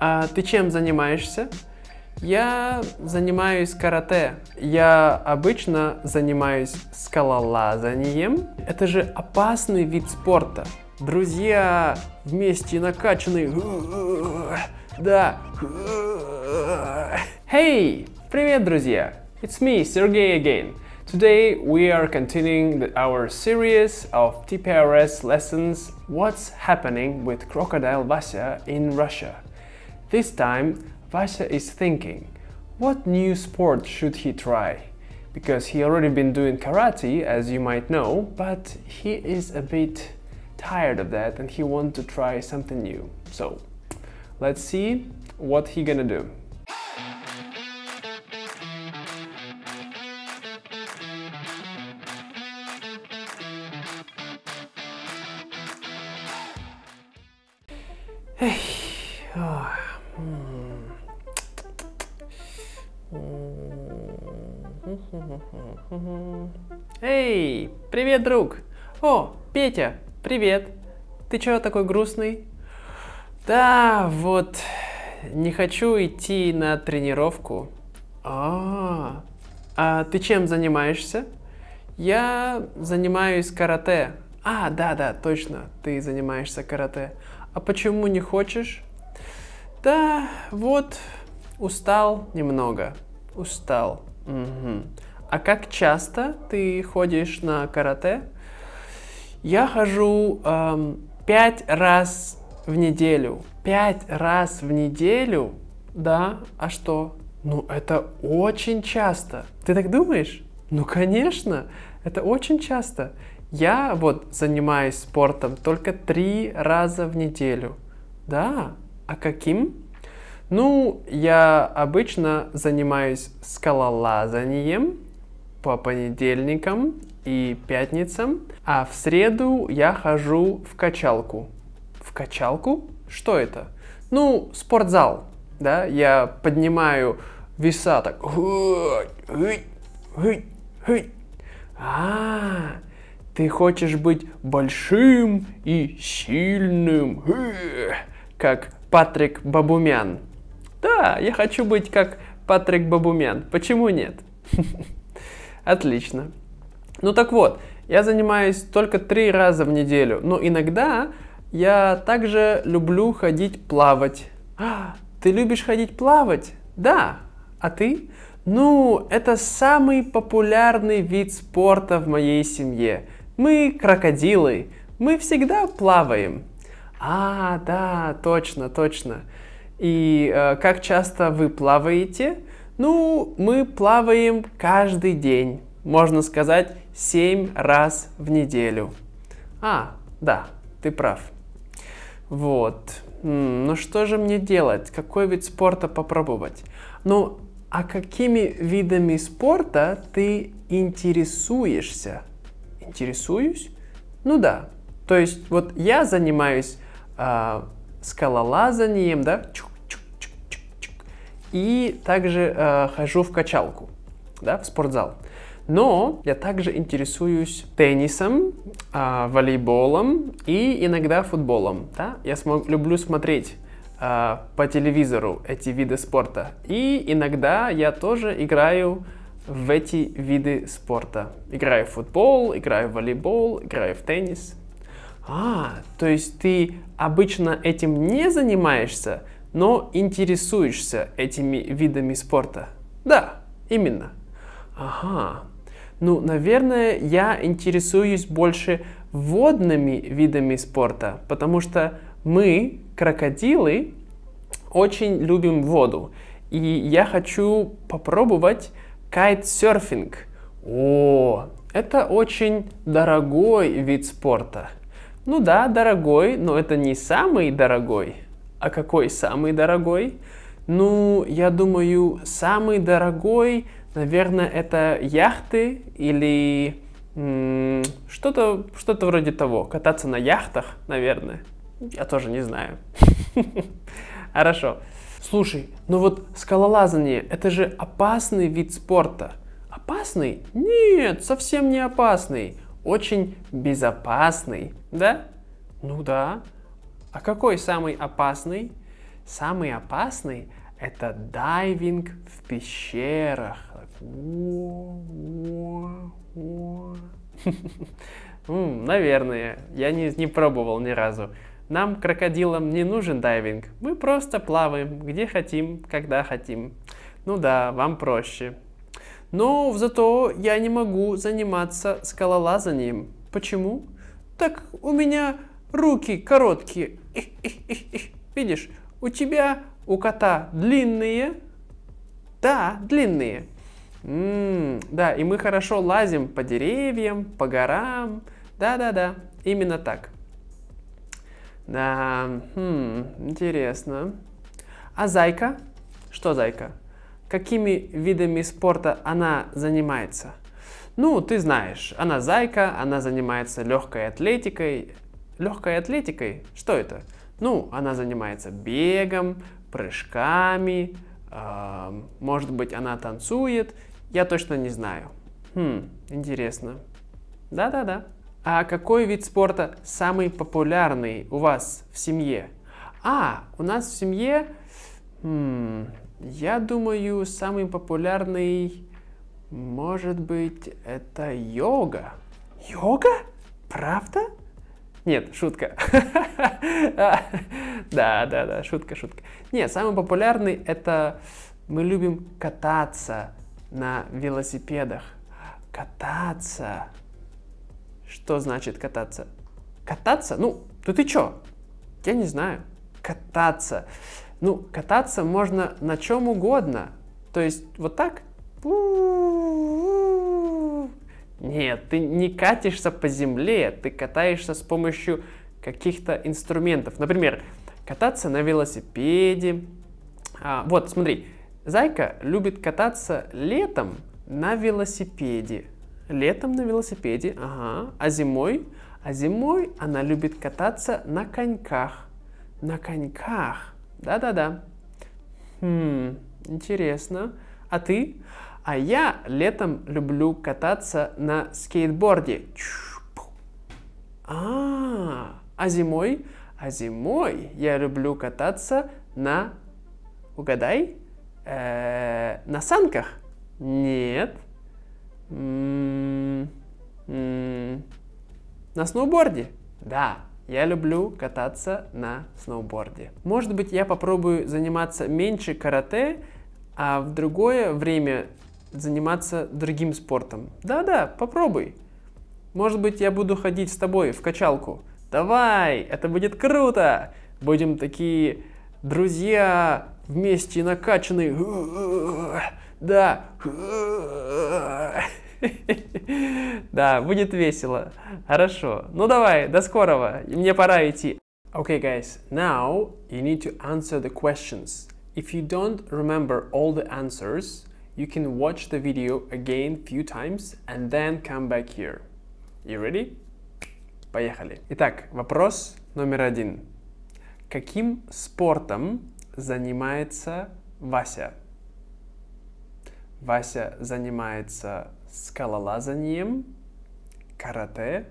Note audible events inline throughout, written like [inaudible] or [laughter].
А ты чем занимаешься? Я занимаюсь карате. Я обычно занимаюсь скалолазанием. Это же опасный вид спорта. Друзья вместе накачаны. Да. Hey! Привет, друзья! It's me, Sergey again. Today we are continuing our series of TPRS lessons What's happening with Crocodile Vasya in Russia? This time, Vasya is thinking, what new sport should he try? Because he already been doing karate, as you might know, but he is a bit tired of that and he want to try something new. So, let's see what he gonna do. Hey, [sighs] oh. Эй, привет, друг! О, Петя, привет! Ты чего такой грустный? Да, вот, не хочу идти на тренировку. А, а ты чем занимаешься? Я занимаюсь карате. А, да, да, точно, ты занимаешься карате. А почему не хочешь? Да, вот, устал немного. Устал. Угу. А как часто ты ходишь на карате? Я хожу эм, пять раз в неделю. Пять раз в неделю? Да, а что? Ну, это очень часто. Ты так думаешь? Ну, конечно, это очень часто. Я вот занимаюсь спортом только три раза в неделю. Да, а каким? Ну, я обычно занимаюсь скалолазанием, по понедельникам и пятницам, а в среду я хожу в качалку. В качалку? Что это? Ну, спортзал, да? Я поднимаю веса так. А, ты хочешь быть большим и сильным, как Патрик Бабумян. Да, я хочу быть как Патрик Бабумян. Почему нет? [laughs] Отлично. Ну так вот, я занимаюсь только три раза в неделю, но иногда я также люблю ходить плавать. А, [gasps] ты любишь ходить плавать? Да. А ты? Ну, это самый популярный вид спорта в моей семье. Мы крокодилы, мы всегда плаваем. А, да, точно, точно. И э, как часто вы плаваете? Ну, мы плаваем каждый день, можно сказать, 7 раз в неделю. А, да, ты прав. Вот. Ну что же мне делать? Какой вид спорта попробовать? Ну, а какими видами спорта ты интересуешься? Интересуюсь? Ну да. То есть вот я занимаюсь э, скалолазанием, да? Чук, и также э, хожу в качалку, да, в спортзал. Но я также интересуюсь теннисом, э, волейболом и иногда футболом. Да? Я смог, люблю смотреть э, по телевизору эти виды спорта. И иногда я тоже играю в эти виды спорта. Играю в футбол, играю в волейбол, играю в теннис. А, то есть ты обычно этим не занимаешься, но интересуешься этими видами спорта. Да, именно. Ага. Ну, наверное, я интересуюсь больше водными видами спорта, потому что мы, крокодилы, очень любим воду. И я хочу попробовать кайтсерфинг. О, это очень дорогой вид спорта. Ну да, дорогой, но это не самый дорогой. А какой самый дорогой? Ну, я думаю, самый дорогой, наверное, это яхты или что-то что -то вроде того. Кататься на яхтах, наверное. Я тоже не знаю. [laughs] Хорошо. Слушай, ну вот скалолазание, это же опасный вид спорта. Опасный? Нет, совсем не опасный. Очень безопасный, да? Ну да. А какой самый опасный? Самый опасный – это дайвинг в пещерах. Наверное, я не, пробовал ни разу. Нам, крокодилам, не нужен дайвинг. Мы просто плаваем, где хотим, когда хотим. Ну да, вам проще. Но зато я не могу заниматься скалолазанием. Почему? Так у меня руки короткие. Видишь, у тебя, у кота длинные. Да, длинные. М-м, да, и мы хорошо лазим по деревьям, по горам. Да-да-да, именно так. Да, хм, интересно. А зайка? Что зайка? Какими видами спорта она занимается? Ну, ты знаешь, она зайка, она занимается легкой атлетикой, Легкой атлетикой, что это? Ну, она занимается бегом, прыжками, э, может быть, она танцует, я точно не знаю. Хм, интересно. Да-да-да. А какой вид спорта самый популярный у вас в семье? А, у нас в семье, хм, я думаю, самый популярный, может быть, это йога. Йога? Правда? Нет, шутка. [laughs] Да, да, да, шутка, шутка. Нет, самый популярный это мы любим кататься на велосипедах. Кататься. Что значит кататься? Кататься? Ну, тут ты чё? Я не знаю. Кататься. Ну, кататься можно на чем угодно. То есть вот так. Нет, ты не катишься по земле, ты катаешься с помощью каких-то инструментов. Например, кататься на велосипеде. А, вот, смотри, зайка любит кататься летом на велосипеде. Летом на велосипеде, ага. А зимой? А зимой она любит кататься на коньках. На коньках. Да-да-да. Хм, интересно. А ты? А я летом люблю кататься на скейтборде. А, а зимой? А зимой я люблю кататься на... Угадай? Э, на санках? Нет. М-м, м-м. на сноуборде? Да, я люблю кататься на сноуборде. Может быть, я попробую заниматься меньше карате, а в другое время заниматься другим спортом. Да-да, попробуй. Может быть, я буду ходить с тобой в качалку. Давай, это будет круто. Будем такие друзья вместе накачаны. Да. Да, будет весело. Хорошо. Ну давай, до скорого. Мне пора идти. Okay, guys, now you need to answer the questions. If you don't remember all the answers, you can watch the video again few times and then come back here. You ready? Поехали. Итак, вопрос номер один. Каким спортом занимается Вася? Вася занимается скалолазанием, карате,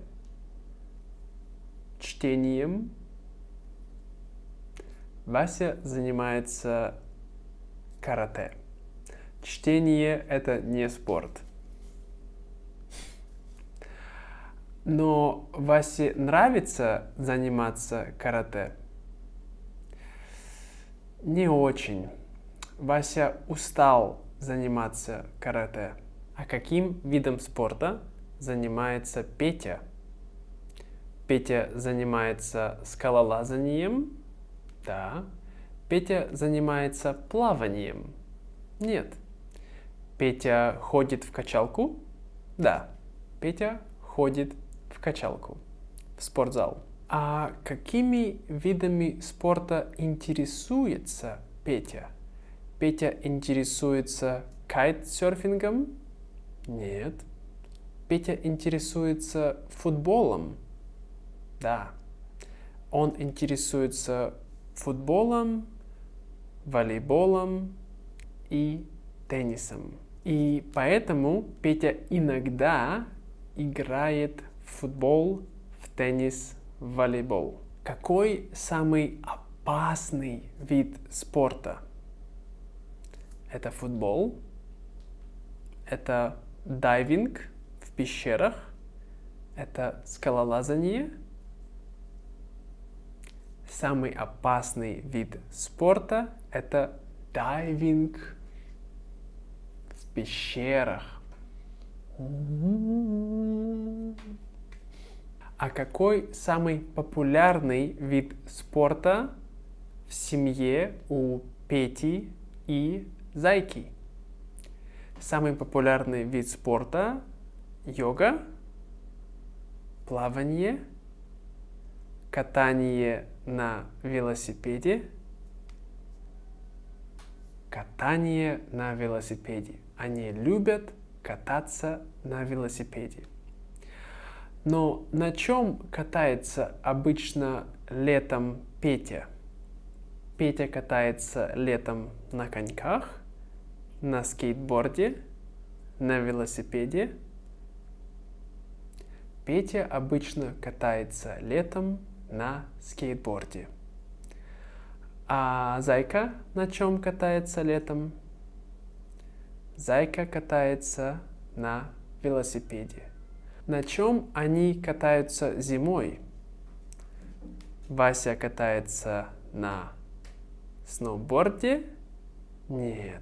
чтением. Вася занимается карате. Чтение — это не спорт. Но Васе нравится заниматься карате? Не очень. Вася устал заниматься карате. А каким видом спорта занимается Петя? Петя занимается скалолазанием? Да. Петя занимается плаванием? Нет. Петя ходит в качалку? Да, Петя ходит в качалку, в спортзал. А какими видами спорта интересуется Петя? Петя интересуется кайтсерфингом? Нет. Петя интересуется футболом? Да. Он интересуется футболом, волейболом и теннисом. И поэтому Петя иногда играет в футбол, в теннис, в волейбол. Какой самый опасный вид спорта? Это футбол, это дайвинг в пещерах, это скалолазание. Самый опасный вид спорта – это дайвинг пещерах. А какой самый популярный вид спорта в семье у Пети и Зайки? Самый популярный вид спорта – йога, плавание, катание на велосипеде, катание на велосипеде. Они любят кататься на велосипеде. Но на чем катается обычно летом Петя? Петя катается летом на коньках, на скейтборде, на велосипеде. Петя обычно катается летом на скейтборде. А зайка на чем катается летом? Зайка катается на велосипеде. На чем они катаются зимой? Вася катается на сноуборде? Нет.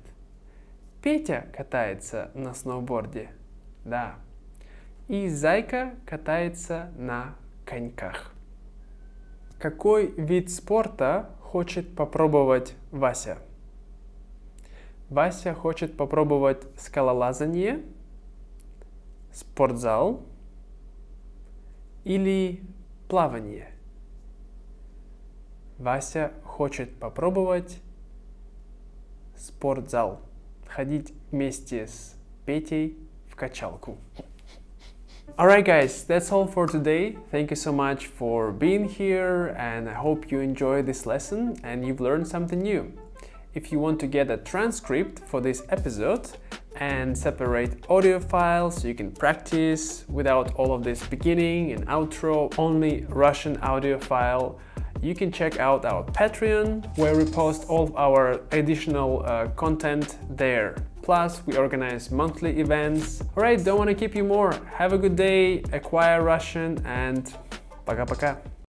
Петя катается на сноуборде? Да. И зайка катается на коньках. Какой вид спорта хочет попробовать Вася? Вася хочет попробовать скалолазание, спортзал или плавание. Вася хочет попробовать спортзал, ходить вместе с Петей в качалку. Alright guys, that's all for today. Thank you so much for being here and I hope you enjoyed this lesson and you've learned something new. If you want to get a transcript for this episode and separate audio files so you can practice without all of this beginning and outro, only Russian audio file, you can check out our Patreon where we post all of our additional uh, content there. Plus, we organize monthly events. Alright, don't want to keep you more. Have a good day, acquire Russian and пока-пока.